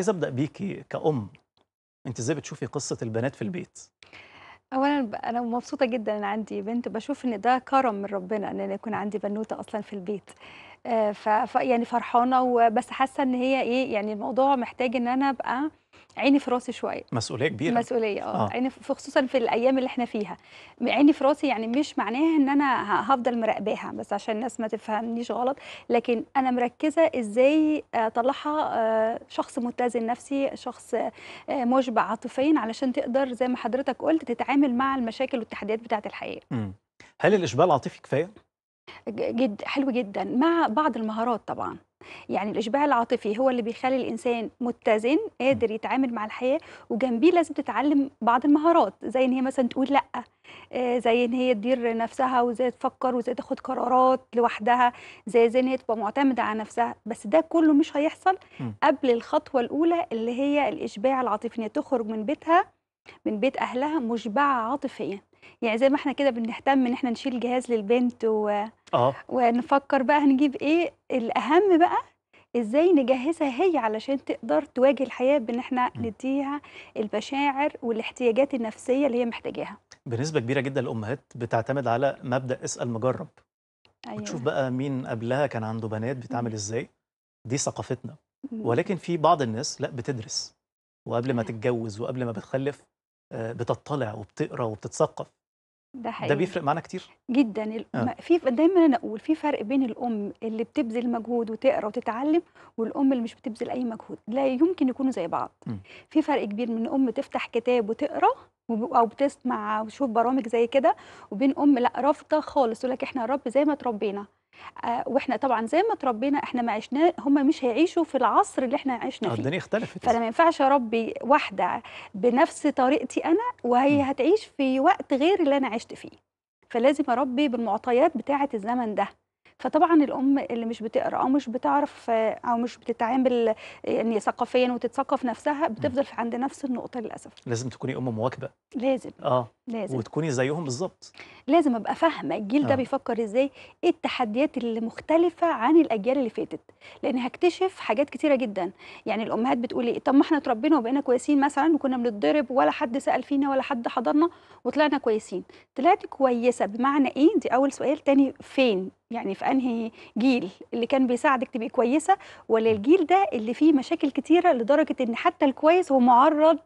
عايز ابدا بيكي كأم انت ازاي بتشوفي قصة البنات في البيت؟ اولا انا مبسوطه جدا ان عندي بنت بشوف ان ده كرم من ربنا ان انا يكون عندي بنوته اصلا في البيت آه، ف يعني فرحانه وبس حاسه ان هي ايه يعني الموضوع محتاج ان انا ابقى عيني في راسي شويه مسؤوليه كبيره مسؤوليه آه. اه عيني في خصوصا في الايام اللي احنا فيها عيني في راسي يعني مش معناها ان انا هفضل مراقباها بس عشان الناس ما تفهمنيش غلط لكن انا مركزه ازاي اطلعها آه، شخص متزن نفسي شخص آه، مشبع عاطفيا علشان تقدر زي ما حضرتك قلت تتعامل مع المشاكل والتحديات بتاعه الحياه امم هل الاشباع العاطفي كفايه جد حلو جدا مع بعض المهارات طبعا يعني الاشباع العاطفي هو اللي بيخلي الانسان متزن قادر يتعامل مع الحياه وجنبيه لازم تتعلم بعض المهارات زي ان هي مثلا تقول لا آه، زي ان هي تدير نفسها وازاي تفكر وازاي تاخد قرارات لوحدها زي زي ان هي تبقى معتمده على نفسها بس ده كله مش هيحصل قبل الخطوه الاولى اللي هي الاشباع العاطفي ان تخرج من بيتها من بيت اهلها مشبعه عاطفيا يعني زي ما احنا كده بنهتم ان احنا نشيل جهاز للبنت و... اه ونفكر بقى هنجيب ايه الاهم بقى ازاي نجهزها هي علشان تقدر تواجه الحياه بان احنا نديها المشاعر والاحتياجات النفسيه اللي هي محتاجاها بنسبه كبيره جدا الامهات بتعتمد على مبدا اسال مجرب أيوة. وتشوف بقى مين قبلها كان عنده بنات بتعمل ازاي دي ثقافتنا ولكن في بعض الناس لا بتدرس وقبل ما تتجوز وقبل ما بتخلف آه، بتطلع وبتقرا وبتتثقف ده حقيقي ده بيفرق معانا كتير جدا آه. في دايما انا اقول في فرق بين الام اللي بتبذل مجهود وتقرا وتتعلم والام اللي مش بتبذل اي مجهود لا يمكن يكونوا زي بعض م. في فرق كبير من ام تفتح كتاب وتقرا او بتسمع وتشوف برامج زي كده وبين ام لا رافضه خالص تقول لك احنا الرب زي ما تربينا آه، واحنا طبعا زي ما تربينا احنا ما عشنا هم مش هيعيشوا في العصر اللي احنا عشنا آه، فيه الدنيا اختلفت فانا ما ينفعش اربي واحده بنفس طريقتي انا وهي هتعيش في وقت غير اللي انا عشت فيه فلازم اربي بالمعطيات بتاعه الزمن ده فطبعًا الأم اللي مش بتقرا أو مش بتعرف آه، أو مش بتتعامل يعني ثقافيًا وتتثقف نفسها، بتفضل عند نفس النقطة للأسف. لازم تكوني أم مواكبة. لازم، آه، لازم. وتكوني زيهم بالظبط لازم أبقى فاهمة الجيل ده آه. بيفكر إزاي، إيه التحديات اللي مختلفة عن الأجيال اللي فاتت، لإن هكتشف حاجات كتيرة جدًا، يعني الأمهات بتقول إيه، طب ما إحنا اتربينا وبقينا كويسين مثلًا وكنا بنتضرب ولا حد سأل فينا ولا حد حضرنا وطلعنا كويسين، طلعت كويسة بمعنى إيه؟ دي أول سؤال، تاني فين؟ يعني في انهي جيل اللي كان بيساعدك تبقي كويسه ولا الجيل ده اللي فيه مشاكل كتيره لدرجه ان حتى الكويس هو معرض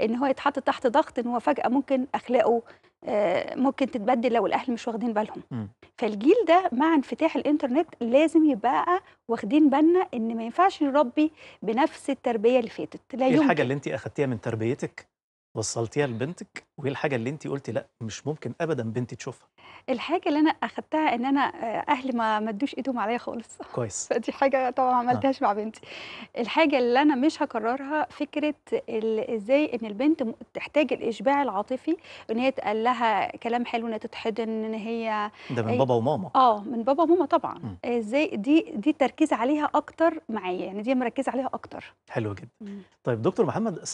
ان هو يتحط تحت ضغط ان هو فجاه ممكن اخلاقه آه، ممكن تتبدل لو الاهل مش واخدين بالهم م. فالجيل ده مع انفتاح الانترنت لازم يبقى واخدين بالنا ان ما ينفعش نربي بنفس التربيه اللي فاتت لا ايه يمكن. الحاجه اللي انت اخدتيها من تربيتك وصلتيها لبنتك وايه الحاجه اللي انت قلتي لا مش ممكن ابدا بنتي تشوفها الحاجه اللي انا اخدتها ان انا آه، اهلي ما مدوش ايدهم عليا خالص كويس فدي حاجه طبعا ما عملتهاش آه. مع بنتي الحاجه اللي انا مش هكررها فكره ازاي ان البنت تحتاج الاشباع العاطفي ان هي تقال لها كلام حلو ان هي تتحضن ان هي ده من آه، بابا وماما اه من بابا وماما طبعا م. ازاي دي دي التركيز عليها اكتر معايا يعني دي مركزه عليها اكتر حلو جدا م. طيب دكتور محمد